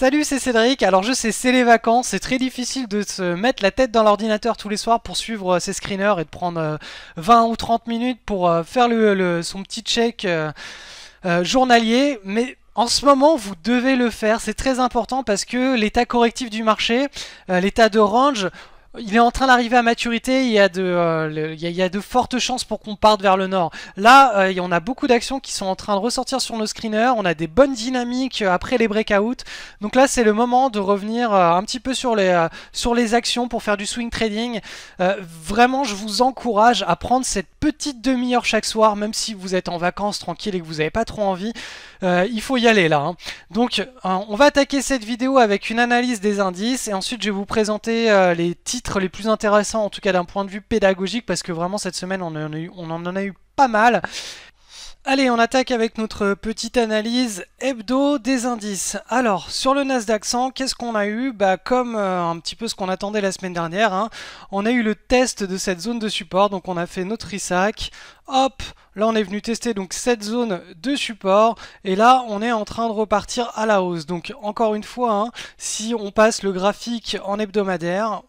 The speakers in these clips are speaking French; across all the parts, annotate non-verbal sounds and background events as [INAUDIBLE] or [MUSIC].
Salut, c'est Cédric. Alors je sais, c'est les vacances, c'est très difficile de se mettre la tête dans l'ordinateur tous les soirs pour suivre ses euh, screeners et de prendre 20 euh, ou 30 minutes pour euh, faire le, son petit check journalier, mais en ce moment, vous devez le faire, c'est très important parce que l'état correctif du marché, l'état de range il est en train d'arriver à maturité, il y, a de, euh, il, a, de, fortes chances pour qu'on parte vers le nord. Là, euh, y on a beaucoup d'actions qui sont en train de ressortir sur nos screeners, on a des bonnes dynamiques euh, après les breakouts. Donc là, c'est le moment de revenir un petit peu sur les, sur les actions pour faire du swing trading. vraiment, je vous encourage à prendre cette petite demi-heure chaque soir, même si vous êtes en vacances tranquille et que vous n'avez pas trop envie. il faut y aller là. Hein. Donc, on va attaquer cette vidéo avec une analyse des indices et ensuite, je vais vous présenter les titres les plus intéressants, en tout cas d'un point de vue pédagogique, parce que vraiment cette semaine on en, a eu, pas mal. Allez, on attaque avec notre petite analyse hebdo des indices. Alors, sur le Nasdaq 100, qu'est-ce qu'on a eu bah, Comme euh, un petit peu ce qu'on attendait la semaine dernière, hein, on a eu le test de cette zone de support, donc on a fait notre ISAC. Hop, là on est venu tester donc cette zone de support et là on est en train de repartir à la hausse. Donc encore une fois, hein, si on passe le graphique en hebdomadaire,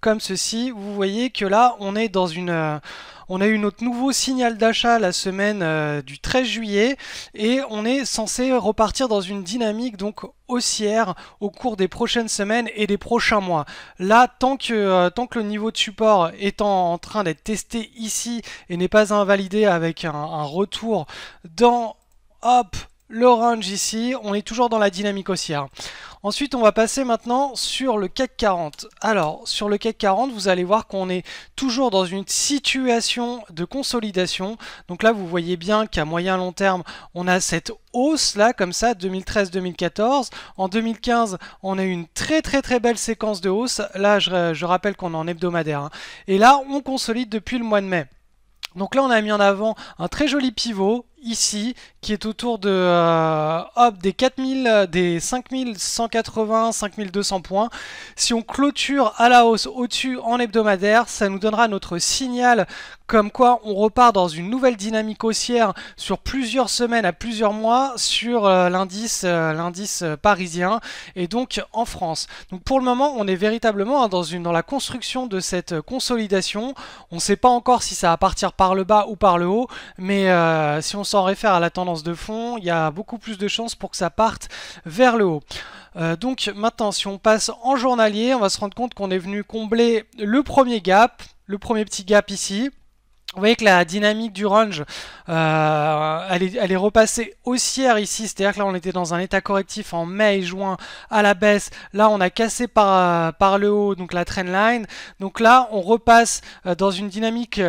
comme ceci. Vous voyez que là, on est dans une... Euh, on a eu notre nouveau signal d'achat la semaine euh, du 13 juillet et on est censé repartir dans une dynamique donc haussière au cours des prochaines semaines et des prochains mois. Là, tant que, euh, tant que le niveau de support est en, train d'être testé ici et n'est pas invalidé avec un, retour dans... Hop le range ici, on est toujours dans la dynamique haussière. Ensuite, on va passer maintenant sur le CAC 40. Alors, sur le CAC 40, vous allez voir qu'on est toujours dans une situation de consolidation. Donc là, vous voyez bien qu'à moyen long terme, on a cette hausse là comme ça 2013-2014 en 2015 on a eu une très très très belle séquence de hausse là je, rappelle qu'on est en hebdomadaire hein. et là on consolide depuis le mois de mai donc là on a mis en avant un très joli pivot ici, qui est autour de euh, des 4000, des 5180, 5200 points. Si on clôture à la hausse au-dessus en hebdomadaire, ça nous donnera notre signal comme quoi on repart dans une nouvelle dynamique haussière sur plusieurs semaines à plusieurs mois sur euh, l'indice euh, l'indice parisien et donc en France. Donc pour le moment, on est véritablement hein, dans une dans la construction de cette consolidation. On ne sait pas encore si ça va partir par le bas ou par le haut, mais si on s'en réfère à la tendance de fond, il y a beaucoup plus de chances pour que ça parte vers le haut. Euh, donc maintenant, si on passe en journalier, on va se rendre compte qu'on est venu combler le premier gap, le premier petit gap ici, vous voyez que la dynamique du range, euh, elle, est, elle, repassée haussière ici, c'est-à-dire que là on était dans un état correctif en mai et juin à la baisse, là on a cassé par, par le haut donc la trendline, donc là on repasse euh, dans une dynamique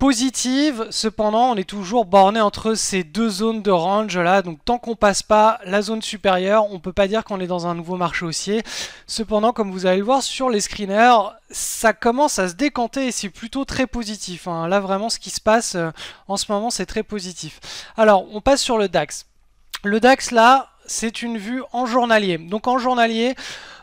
positive. Cependant, on est toujours borné entre ces deux zones de range là. Donc tant qu'on passe pas la zone supérieure, on peut pas dire qu'on est dans un nouveau marché haussier. Cependant, comme vous allez le voir sur les screeners, ça commence à se décanter et c'est plutôt très positif. Hein. Là vraiment, ce qui se passe euh, en ce moment, c'est très positif. Alors, on passe sur le DAX. Le DAX là, c'est une vue en journalier. Donc en journalier,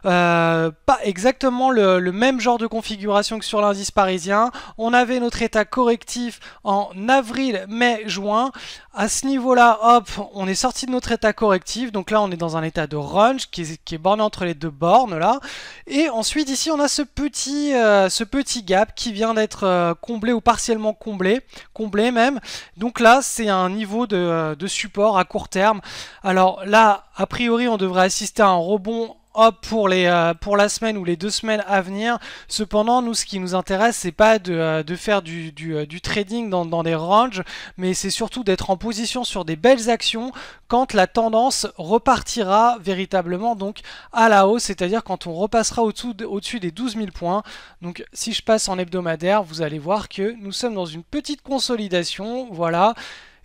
euh, pas exactement le, même genre de configuration que sur l'indice parisien. On avait notre état correctif en avril, mai, juin. À ce niveau-là, hop, on est sorti de notre état correctif. Donc là, on est dans un état de range qui est, borné entre les deux bornes là. Et ensuite, ici, on a ce petit, euh, ce petit gap qui vient d'être euh, comblé ou partiellement comblé, comblé même. Donc là, c'est un niveau de support à court terme. Alors là, a priori, on devrait assister à un rebond pour, les, euh, pour la semaine ou les deux semaines à venir. Cependant, nous, ce qui nous intéresse, c'est pas de, euh, faire euh, du, trading dans, des ranges, mais c'est surtout d'être en position sur des belles actions quand la tendance repartira véritablement donc à la hausse, c'est-à-dire quand on repassera au-dessus des 12 000 points. Donc, si je passe en hebdomadaire, vous allez voir que nous sommes dans une petite consolidation, voilà.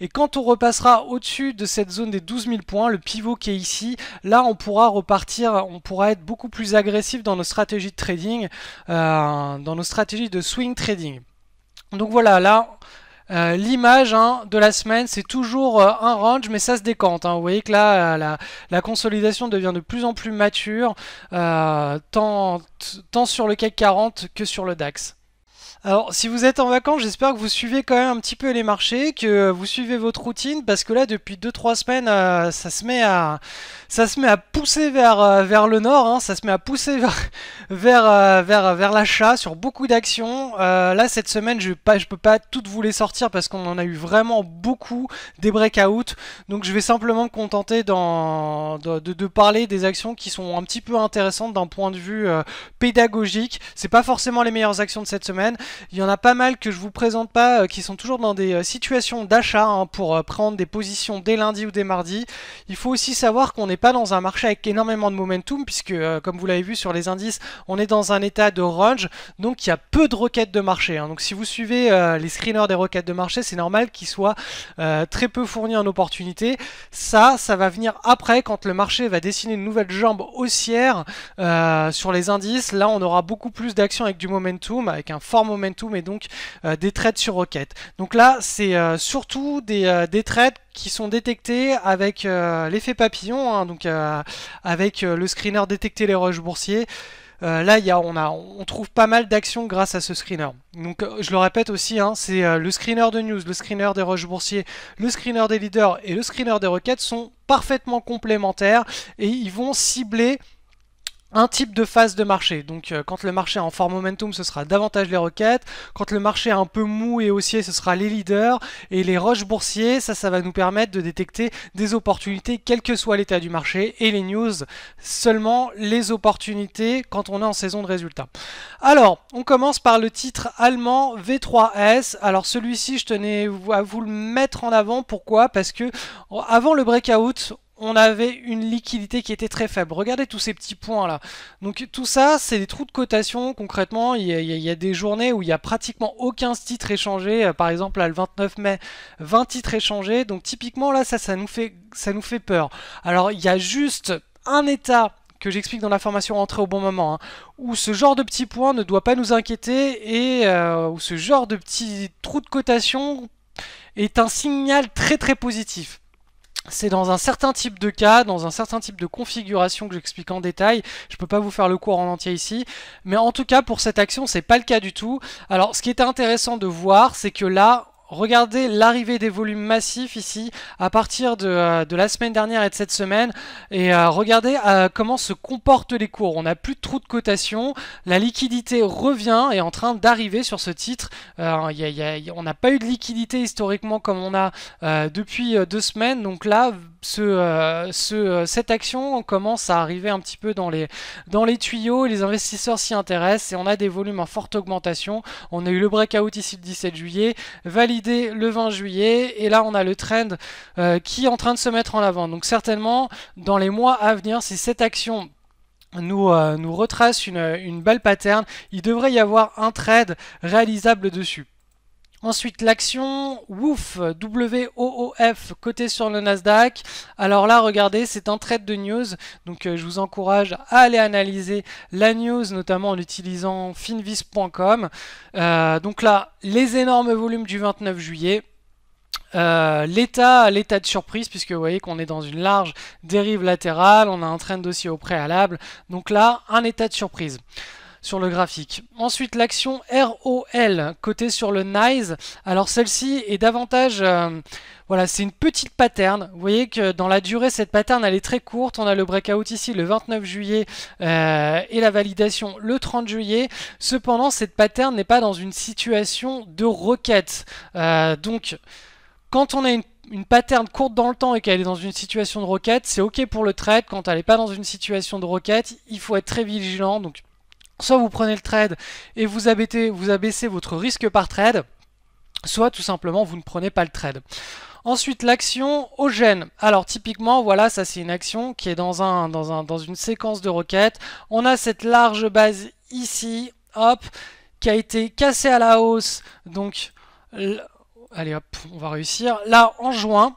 Et quand on repassera au-dessus de cette zone des 12 000 points, le pivot qui est ici, là on pourra repartir, on pourra être beaucoup plus agressif dans nos stratégies de trading, euh, dans nos stratégies de swing trading. Donc voilà, là euh, l'image hein, de la semaine, c'est toujours euh, un range, mais ça se décante. Hein. Vous voyez que là, la, consolidation devient de plus en plus mature, tant, sur le CAC 40 que sur le DAX. Alors, si vous êtes en vacances, j'espère que vous suivez quand même un petit peu les marchés, que vous suivez votre routine, parce que là, depuis 2-3 semaines, euh, ça, se met à, ça se met à pousser vers, euh, vers le nord, hein. ça se met à pousser vers, [LAUGHS] euh, vers, vers, l'achat sur beaucoup d'actions. là, cette semaine, je ne peux pas toutes vous les sortir parce qu'on en a eu vraiment beaucoup des breakouts. Donc, je vais simplement me contenter dans, de, parler des actions qui sont un petit peu intéressantes d'un point de vue pédagogique. C'est pas forcément les meilleures actions de cette semaine. Il y en a pas mal que je vous présente pas, euh, qui sont toujours dans des euh, situations d'achat hein, pour euh, prendre des positions dès lundi ou dès mardi. Il faut aussi savoir qu'on n'est pas dans un marché avec énormément de momentum, puisque comme vous l'avez vu sur les indices, on est dans un état de range, donc il y a peu de requêtes de marché. Hein. Donc si vous suivez les screeners des requêtes de marché, c'est normal qu'ils soient très peu fournis en opportunités. Ça, ça va venir après, quand le marché va dessiner une nouvelle jambe haussière sur les indices. Là, on aura beaucoup plus d'actions avec du momentum, avec un fort momentum mais donc euh, des trades sur roquettes. Donc là, c'est euh, surtout des, euh, des trades qui sont détectés avec l'effet papillon, hein, donc avec le screener détecter les roches boursiers. là, y a, on, a, on, trouve pas mal d'actions grâce à ce screener. Donc, je le répète aussi, hein, c'est le screener de news, le screener des roches boursiers, le screener des leaders et le screener des requêtes sont parfaitement complémentaires et ils vont cibler un type de phase de marché. Donc euh, quand le marché est en fort momentum, ce sera davantage les requêtes. Quand le marché est un peu mou et haussier, ce sera les leaders. Et les roches boursiers, ça, ça va nous permettre de détecter des opportunités, quel que soit l'état du marché. Et les news, seulement les opportunités quand on est en saison de résultats. Alors, on commence par le titre allemand V3S. Alors celui-ci, je tenais à vous le mettre en avant. Pourquoi Parce que avant le breakout, on avait une liquidité qui était très faible. Regardez tous ces petits points là. Donc tout ça, c'est des trous de cotation. Concrètement, il y, a, des journées où il y a pratiquement aucun titre échangé. Euh, par exemple, le 29 mai, 20 titres échangés. Donc typiquement, là, ça, ça nous fait, ça nous fait peur. Alors, il y a juste un état que j'explique dans la formation Entrée au bon moment, hein, où ce genre de petits points ne doit pas nous inquiéter et euh, où ce genre de petits trous de cotation est un signal très très positif c'est dans un certain type de cas, dans un certain type de configuration que j'explique en détail. Je peux pas vous faire le cours en entier ici. Mais en tout cas, pour cette action, c'est pas le cas du tout. Alors, ce qui est intéressant de voir, c'est que là, Regardez l'arrivée des volumes massifs ici à partir de, euh, la semaine dernière et de cette semaine et euh, regardez euh, comment se comportent les cours. On n'a plus de trous de cotation, la liquidité revient et est en train d'arriver sur ce titre. on n'a pas eu de liquidité historiquement comme on a depuis deux semaines donc là ce, euh, euh, cette action commence à arriver un petit peu dans les, dans les tuyaux, les investisseurs s'y intéressent et on a des volumes en forte augmentation. On a eu le breakout ici le 17 juillet, validé le 20 juillet et là on a le trend euh, qui est en train de se mettre en avant. Donc certainement dans les mois à venir, si cette action nous, retrace une, une belle pattern, il devrait y avoir un trade réalisable dessus. Ensuite, l'action WOOF, W-O-O-F, côté sur le Nasdaq. Alors là, regardez, c'est un trade de news. Donc, euh, je vous encourage à aller analyser la news, notamment en utilisant finvis.com. Euh, donc là, les énormes volumes du 29 juillet. Euh, l'état l'état de surprise puisque vous voyez qu'on est dans une large dérive latérale on a un de dossier au préalable donc là un état de surprise sur le graphique. Ensuite, l'action ROL, cotée sur le NICE. Alors celle-ci est davantage... Euh, voilà, c'est une petite pattern. Vous voyez que dans la durée, cette pattern, elle est très courte. On a le breakout ici le 29 juillet euh, et la validation le 30 juillet. Cependant, cette pattern n'est pas dans une situation de requête. Euh, donc, quand on a une pattern courte dans le temps et qu'elle est dans une situation de roquette, c'est ok pour le trade. Quand elle n'est pas dans une situation de requête il faut être très vigilant. Donc soit vous prenez le trade et vous abaissez, votre risque par trade, soit tout simplement vous ne prenez pas le trade. Ensuite, l'action gène. Alors, typiquement, voilà, ça c'est une action qui est dans, une séquence de requêtes. On a cette large base ici, hop, qui a été cassée à la hausse. Donc, allez hop, on va réussir. Là, en juin.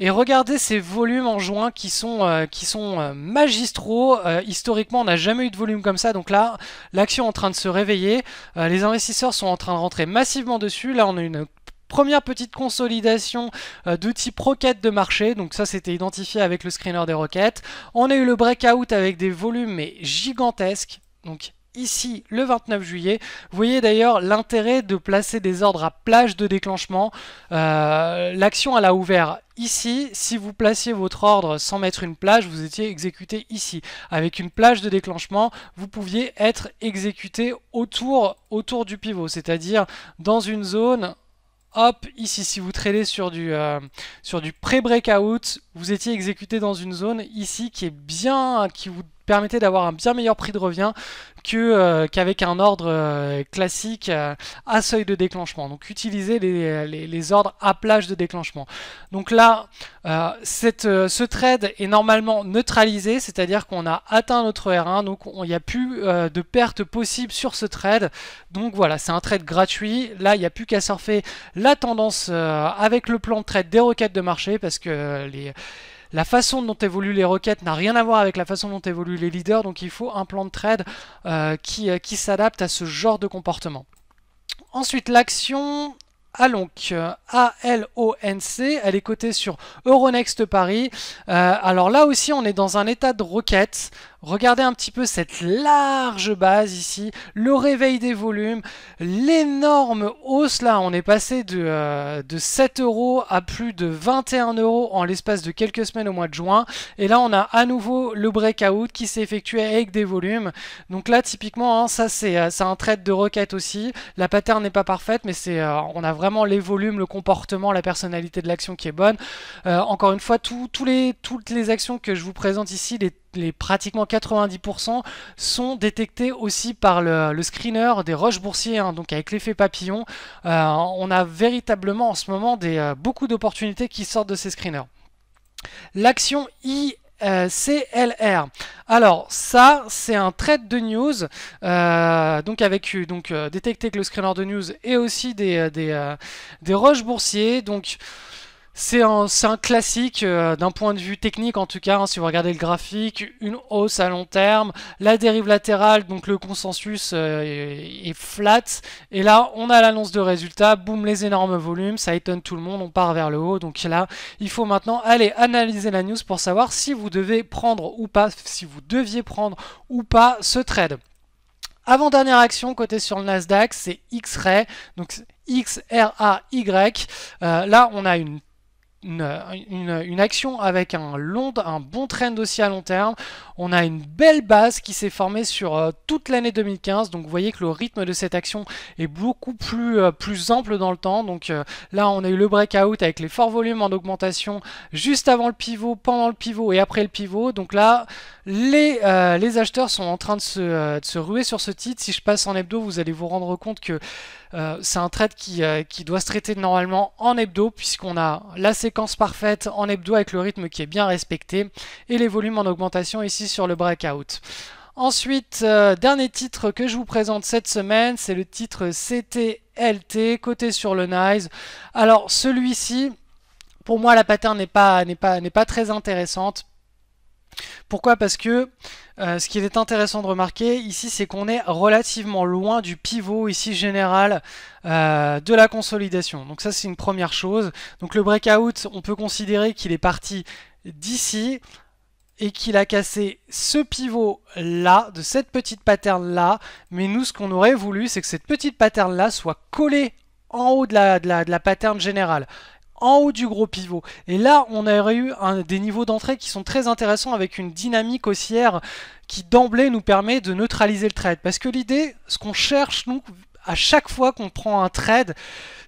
Et regardez ces volumes en juin qui sont, euh, qui sont euh, magistraux. Euh, historiquement, on n'a jamais eu de volume comme ça. Donc là, l'action est en train de se réveiller. les investisseurs sont en train de rentrer massivement dessus. Là, on a une première petite consolidation de type roquette de marché, donc ça c'était identifié avec le screener des roquettes. On a eu le breakout avec des volumes mais gigantesques, donc ici le 29 juillet. Vous voyez d'ailleurs l'intérêt de placer des ordres à plage de déclenchement. Euh, l'action elle a ouvert ici. Si vous placiez votre ordre sans mettre une plage, vous étiez exécuté ici. Avec une plage de déclenchement, vous pouviez être exécuté autour, autour du pivot, c'est-à-dire dans une zone hop, ici, si vous tradez sur du, euh, du pré-breakout, vous étiez exécuté dans une zone ici qui est bien, qui vous permettait d'avoir un bien meilleur prix de revient que euh, qu'avec un ordre euh, classique euh, à seuil de déclenchement. Donc utiliser les, ordres à plage de déclenchement. Donc là, cette, ce trade est normalement neutralisé, c'est-à-dire qu'on a atteint notre R1, donc il n'y a plus de perte possible sur ce trade. Donc voilà, c'est un trade gratuit. Là, il n'y a plus qu'à surfer la tendance avec le plan de trade des requêtes de marché parce que les la façon dont évoluent les requêtes n'a rien à voir avec la façon dont évoluent les leaders, donc il faut un plan de trade euh, euh, qui, s'adapte à ce genre de comportement. Ensuite, l'action, Alonc, euh, A-L-O-N-C, elle est cotée sur Euronext Paris. alors là aussi, on est dans un état de requête Regardez un petit peu cette large base ici, le réveil des volumes, l'énorme hausse là, on est passé de, 7 euh, euros à plus de 21 euros en l'espace de quelques semaines au mois de juin. Et là on a à nouveau le breakout qui s'est effectué avec des volumes. Donc là typiquement hein, ça c'est euh, un trade de requête aussi, la pattern n'est pas parfaite mais euh, on a vraiment les volumes, le comportement, la personnalité de l'action qui est bonne. encore une fois, les, toutes les actions que je vous présente ici, les les pratiquement 90% sont détectés aussi par le, screener des roches boursiers, hein, donc avec l'effet papillon. Euh, on a véritablement en ce moment des, euh, beaucoup d'opportunités qui sortent de ces screeners. L'action ICLR, euh, Alors ça, c'est un trade de news, donc avec donc détecté que le screener de news et aussi des, des, des roches boursiers. Donc c'est un, classique euh, d'un point de vue technique en tout cas, hein, si vous regardez le graphique, une hausse à long terme, la dérive latérale, donc le consensus euh, est, flat, et là on a l'annonce de résultats, boum les énormes volumes, ça étonne tout le monde, on part vers le haut, donc là il faut maintenant aller analyser la news pour savoir si vous devez prendre ou pas, si vous deviez prendre ou pas ce trade. Avant-dernière action côté sur le Nasdaq, c'est X-Ray, donc X-R-A-Y, euh, là on a une une, action avec un, long, un bon trend aussi à long terme. On a une belle base qui s'est formée sur euh, toute l'année 2015. Donc vous voyez que le rythme de cette action est beaucoup plus, euh, plus ample dans le temps. Donc euh, là on a eu le breakout avec les forts volumes en augmentation juste avant le pivot, pendant le pivot et après le pivot. Donc là les, les acheteurs sont en train de se, ruer sur ce titre. Si je passe en hebdo vous allez vous rendre compte que c'est un trade qui, qui doit se traiter normalement en hebdo puisqu'on a la séquence parfaite en hebdo avec le rythme qui est bien respecté et les volumes en augmentation ici sur le breakout. Ensuite, euh, dernier titre que je vous présente cette semaine, c'est le titre CTLT, côté sur le NICE. Alors celui-ci, pour moi la pattern n'est pas, pas, pas très intéressante pourquoi Parce que euh, ce qu'il est intéressant de remarquer ici, c'est qu'on est relativement loin du pivot ici général euh, de la consolidation. Donc ça, c'est une première chose. Donc le breakout, on peut considérer qu'il est parti d'ici et qu'il a cassé ce pivot là, de cette petite pattern là, mais nous ce qu'on aurait voulu c'est que cette petite pattern là soit collée en haut de la, de la, de la pattern générale en haut du gros pivot. Et là, on aurait eu un, des niveaux d'entrée qui sont très intéressants avec une dynamique haussière qui d'emblée nous permet de neutraliser le trade. Parce que l'idée, ce qu'on cherche, nous, à chaque fois qu'on prend un trade,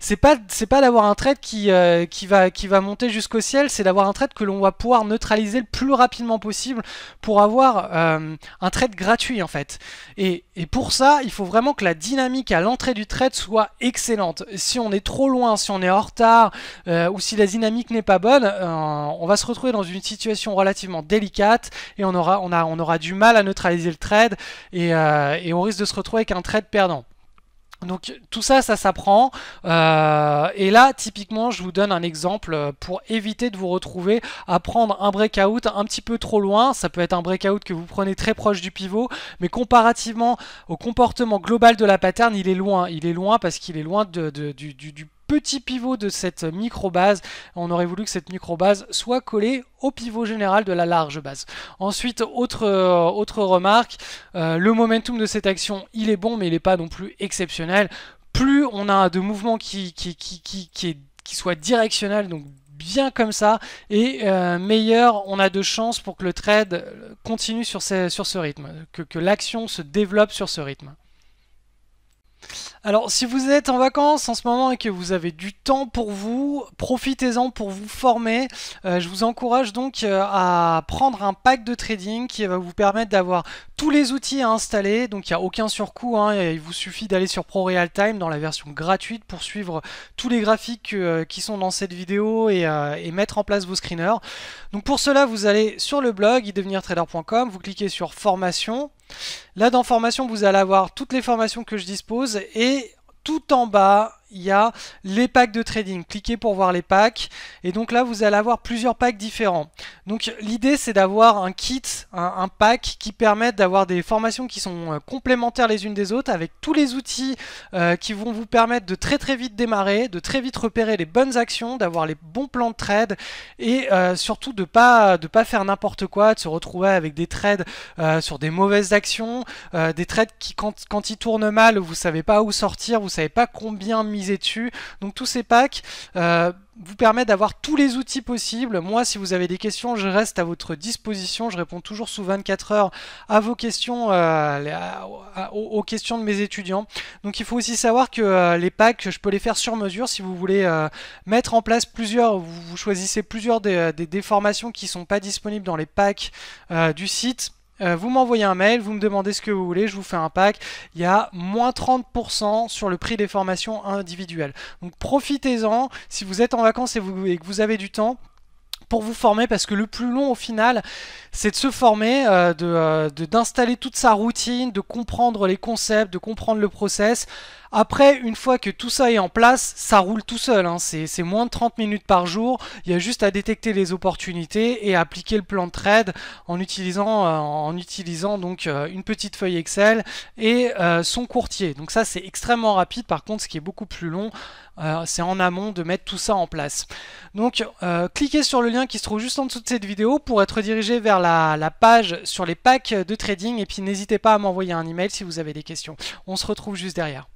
c'est pas c'est pas d'avoir un trade qui, euh, qui, va, qui va monter jusqu'au ciel, c'est d'avoir un trade que l'on va pouvoir neutraliser le plus rapidement possible pour avoir euh, un trade gratuit en fait. Et, et, pour ça, il faut vraiment que la dynamique à l'entrée du trade soit excellente. Si on est trop loin, si on est en retard euh, ou si la dynamique n'est pas bonne, on va se retrouver dans une situation relativement délicate et on aura, on a, on aura du mal à neutraliser le trade et, et on risque de se retrouver avec un trade perdant. Donc tout ça, ça s'apprend. Euh, et là, typiquement, je vous donne un exemple euh, pour éviter de vous retrouver à prendre un breakout un petit peu trop loin. Ça peut être un breakout que vous prenez très proche du pivot, mais comparativement au comportement global de la pattern, il est loin. Il est loin parce qu'il est loin de, du, du, du petit pivot de cette micro-base. On aurait voulu que cette micro-base soit collée au pivot général de la large base. Ensuite, autre, euh, autre remarque, euh, le momentum de cette action, il est bon, mais il n'est pas non plus exceptionnel. Plus on a de mouvements qui, qui, directionnels, donc bien comme ça et euh, meilleur on a de chances pour que le trade continue sur, sur ce rythme, que, que l'action se développe sur ce rythme. Alors, si vous êtes en vacances en ce moment et que vous avez du temps pour vous, profitez-en pour vous former. Euh, je vous encourage donc euh, à prendre un pack de trading qui va vous permettre d'avoir tous les outils à installer. Donc, il n'y a aucun surcoût. Hein, et il vous suffit d'aller sur Pro Real dans la version gratuite pour suivre tous les graphiques euh, qui sont dans cette vidéo et, mettre en place vos screeners. Donc, pour cela, vous allez sur le blog idevenirtrader.com, vous cliquez sur formation Là, dans formation, vous allez avoir toutes les formations que je dispose et tout en bas, il y a les packs de trading. Cliquez pour voir les packs. Et donc là, vous allez avoir plusieurs packs différents. Donc l'idée, c'est d'avoir un kit, un, pack qui permette d'avoir des formations qui sont euh, complémentaires les unes des autres, avec tous les outils euh, qui vont vous permettre de très très vite démarrer, de très vite repérer les bonnes actions, d'avoir les bons plans de trade, et euh, surtout de pas de pas faire n'importe quoi, de se retrouver avec des trades sur des mauvaises actions, des trades qui quand, ils tournent mal, vous savez pas où sortir, vous savez pas combien mieux dessus. Donc tous ces packs euh, vous permettent d'avoir tous les outils possibles. Moi, si vous avez des questions, je reste à votre disposition. Je réponds toujours sous 24 heures à vos questions, euh, aux, questions de mes étudiants. Donc il faut aussi savoir que euh, les packs, je peux les faire sur mesure. Si vous voulez mettre en place plusieurs, vous, choisissez plusieurs des, des, formations qui sont pas disponibles dans les packs du site. Euh, vous m'envoyez un mail, vous me demandez ce que vous voulez, je vous fais un pack. Il y a moins 30% sur le prix des formations individuelles. Donc profitez-en, si vous êtes en vacances et, vous, que vous avez du temps, pour vous former parce que le plus long au final c'est de se former, euh, euh, d'installer toute sa routine, de comprendre les concepts, de comprendre le process après, une fois que tout ça est en place, ça roule tout seul. Hein. C'est moins de 30 minutes par jour. Il y a juste à détecter les opportunités et appliquer le plan de trade en utilisant, euh, en utilisant donc euh, une petite feuille Excel et euh, son courtier. Donc ça, c'est extrêmement rapide. Par contre, ce qui est beaucoup plus long, c'est en amont de mettre tout ça en place. Donc, cliquez sur le lien qui se trouve juste en dessous de cette vidéo pour être dirigé vers la page sur les packs de trading. Et puis, n'hésitez pas à m'envoyer un email si vous avez des questions. On se retrouve juste derrière.